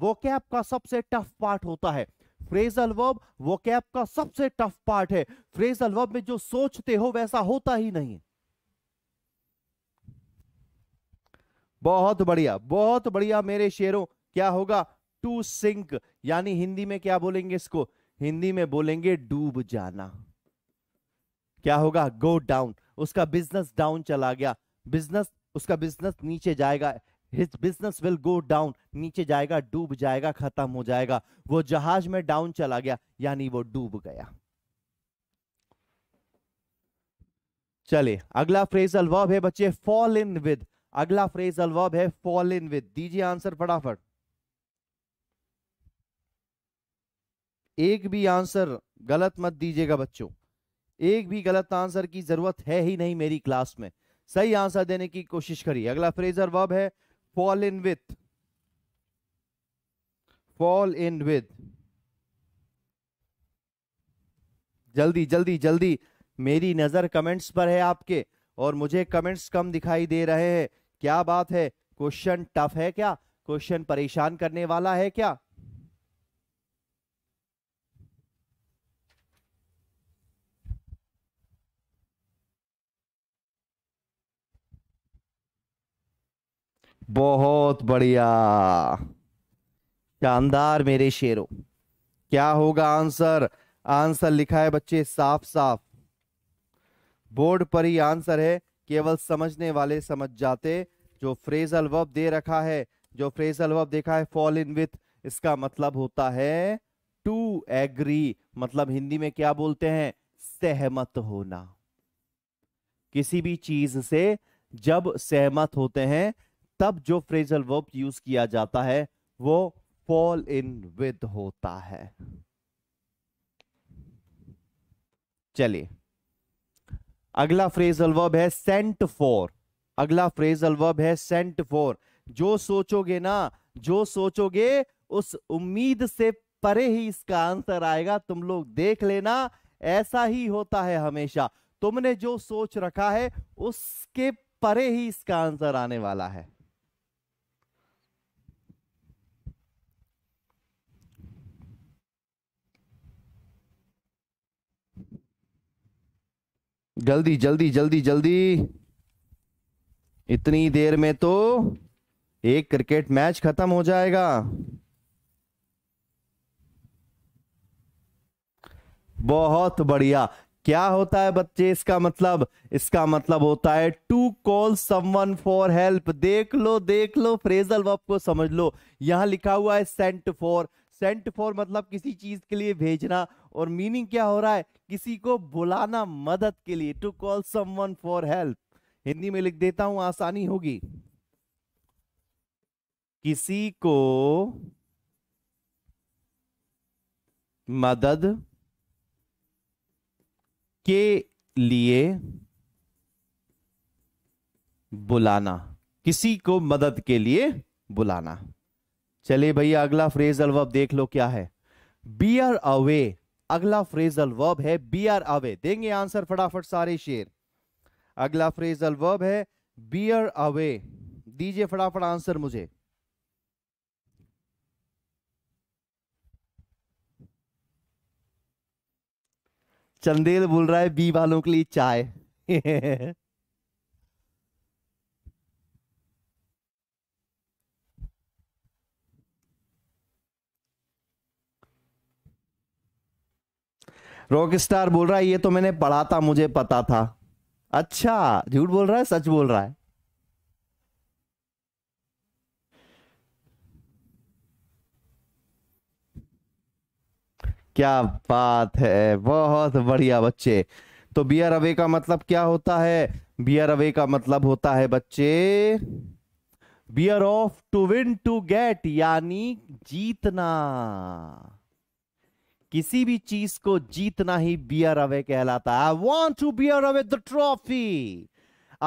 Speaker 1: वो कैप का सबसे टफ पार्ट होता है फ्रेजल वर्ब वो कैप का सबसे टफ पार्ट है फ्रेजल वर्ब में जो सोचते हो वैसा होता ही नहीं बहुत बढ़िया बहुत बढ़िया मेरे शेरों क्या होगा टू सिंक यानी हिंदी में क्या बोलेंगे इसको हिंदी में बोलेंगे डूब जाना क्या होगा गो डाउन उसका बिजनेस डाउन चला गया बिजनेस उसका बिजनेस नीचे जाएगा his business will go down नीचे जाएगा डूब जाएगा खत्म हो जाएगा वो जहाज में डाउन चला गया यानी वो डूब गया चलिए अगला फ्रेजल वर्ब है बच्चे फॉल इन विद अगला फ्रेजल वर्ब है फॉल इन विद दीजिए आंसर फटाफट एक भी आंसर गलत मत दीजिएगा बच्चों एक भी गलत आंसर की जरूरत है ही नहीं मेरी क्लास में सही आंसर देने की कोशिश करिए अगला फ्रेजर वर्ब है fall in with fall in with जल्दी जल्दी जल्दी मेरी नजर कमेंट्स पर है आपके और मुझे कमेंट्स कम दिखाई दे रहे हैं क्या बात है क्वेश्चन टफ है क्या क्वेश्चन परेशान करने वाला है क्या बहुत बढ़िया शानदार मेरे शेरों क्या होगा आंसर आंसर लिखा है बच्चे साफ साफ बोर्ड पर ही आंसर है केवल समझने वाले समझ जाते जो फ्रेजल वर्ब दे रखा है जो फ्रेजल वर्ब देखा है फॉल इन विथ इसका मतलब होता है टू एग्री मतलब हिंदी में क्या बोलते हैं सहमत होना किसी भी चीज से जब सहमत होते हैं तब जो फ्रेजल वर्ब यूज किया जाता है वो फॉल इन विद होता है चलिए अगला फ्रेजल वर्ब है सेंट फॉर अगला फ्रेजल वर्ब है सेंट फॉर जो सोचोगे ना जो सोचोगे उस उम्मीद से परे ही इसका आंसर आएगा तुम लोग देख लेना ऐसा ही होता है हमेशा तुमने जो सोच रखा है उसके परे ही इसका आंसर आने वाला है जल्दी जल्दी जल्दी जल्दी इतनी देर में तो एक क्रिकेट मैच खत्म हो जाएगा बहुत बढ़िया क्या होता है बच्चे इसका मतलब इसका मतलब होता है to call someone for help देख लो देख लो फ्रेजल वर्ब को समझ लो यहां लिखा हुआ है सेंट फॉर सेंट फॉर मतलब किसी चीज के लिए भेजना और मीनिंग क्या हो रहा है किसी को बुलाना मदद के लिए to call someone for help Hindi में लिख देता हूं आसानी होगी किसी को मदद के लिए बुलाना किसी को मदद के लिए बुलाना चले भैया अगला फ्रेजल वर्ब देख लो क्या है बी आर अवे अगला फ्रेजल वर्ब है बी आर अवे देंगे आंसर फटाफट सारे शेर अगला फ्रेजल वर्ब है बी आर अवे दीजिए फटाफट आंसर मुझे चंदेल बोल रहा है बी वालों के लिए चाय [LAUGHS] रॉक स्टार बोल रहा है ये तो मैंने पढ़ा था मुझे पता था अच्छा झूठ बोल रहा है सच बोल रहा है क्या बात है बहुत बढ़िया बच्चे तो बियर अवे का मतलब क्या होता है बियर अवे का मतलब होता है बच्चे bear off to win to get यानी जीतना किसी भी चीज को जीतना ही बियर अवे कहलाता है I want to bear away the trophy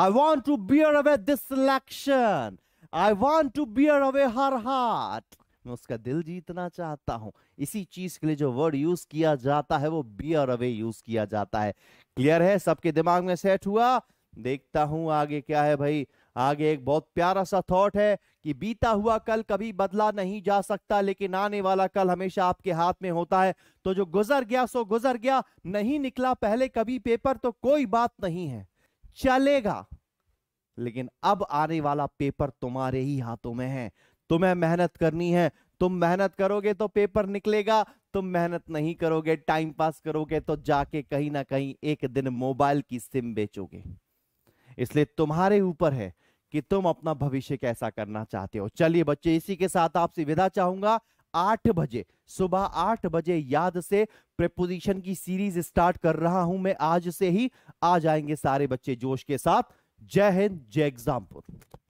Speaker 1: I want to bear away this selection I want to bear away her heart मैं उसका दिल जीतना चाहता हूं इसी चीज के लिए जो वर्ड यूज किया जाता है वो बियर अवे यूज किया जाता है क्लियर है सबके दिमाग में सेट हुआ देखता हूं आगे क्या है भाई आगे एक बहुत प्यारा सा थॉट है कि बीता हुआ कल कभी बदला नहीं जा सकता लेकिन आने वाला कल हमेशा आपके हाथ में होता है तो जो गुजर गया सो गुजर गया नहीं निकला पहले कभी पेपर तो कोई बात नहीं है चलेगा लेकिन अब आने वाला पेपर तुम्हारे ही हाथों में है तुम्हें मेहनत करनी है तुम मेहनत करोगे तो पेपर निकलेगा तुम मेहनत नहीं करोगे टाइम पास करोगे तो जाके कहीं ना कहीं एक दिन मोबाइल की सिम बेचोगे इसलिए तुम्हारे ऊपर है कि तुम अपना भविष्य कैसा करना चाहते हो चलिए बच्चे इसी के साथ आपसे विदा चाहूंगा आठ बजे सुबह आठ बजे याद से प्रेपोजिशन की सीरीज स्टार्ट कर रहा हूं मैं आज से ही आ जाएंगे सारे बच्चे जोश के साथ जय हिंद जय एग्जामपुर